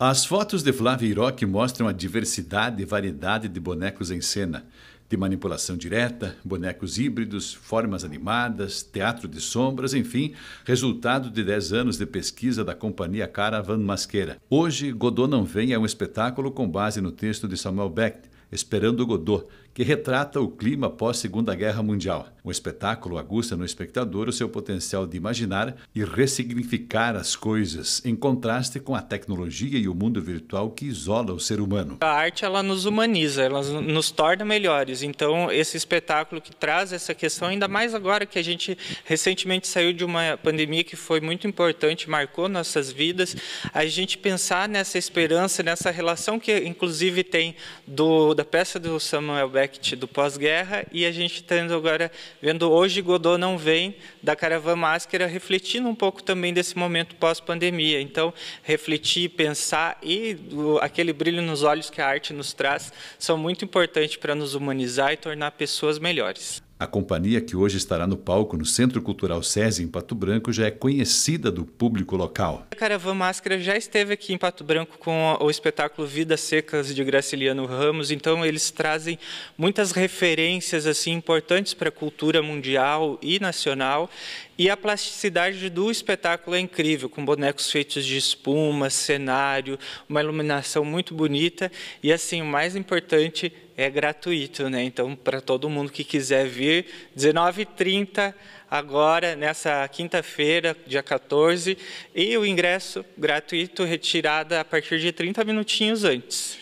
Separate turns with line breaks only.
As fotos de Flávio Iroque mostram a diversidade e variedade de bonecos em cena, de manipulação direta, bonecos híbridos, formas animadas, teatro de sombras, enfim, resultado de 10 anos de pesquisa da companhia Caravan Masqueira. Hoje, Godot não vem é um espetáculo com base no texto de Samuel Beckett, Esperando Godot, que retrata o clima pós Segunda Guerra Mundial. O espetáculo aguça no espectador o seu potencial de imaginar e ressignificar as coisas, em contraste com a tecnologia e o mundo virtual que isola o ser humano.
A arte ela nos humaniza, ela nos torna melhores. Então, esse espetáculo que traz essa questão, ainda mais agora que a gente recentemente saiu de uma pandemia que foi muito importante, marcou nossas vidas, a gente pensar nessa esperança, nessa relação que inclusive tem do da peça do Samuel Beckett do pós-guerra e a gente está agora vendo hoje Godot não vem da Caravan Máscara, refletindo um pouco também desse momento pós-pandemia. Então, refletir, pensar e aquele brilho nos olhos que a arte nos traz são muito importantes para nos humanizar e tornar pessoas melhores.
A companhia que hoje estará no palco no Centro Cultural SESI, em Pato Branco, já é conhecida do público local.
A Caravan Máscara já esteve aqui em Pato Branco com o espetáculo Vidas Secas de Graciliano Ramos, então eles trazem muitas referências assim importantes para a cultura mundial e nacional. E a plasticidade do espetáculo é incrível, com bonecos feitos de espuma, cenário, uma iluminação muito bonita e assim, o mais importante, é gratuito, né? Então, para todo mundo que quiser vir, 19h30 agora, nessa quinta-feira, dia 14, e o ingresso gratuito retirada a partir de 30 minutinhos antes.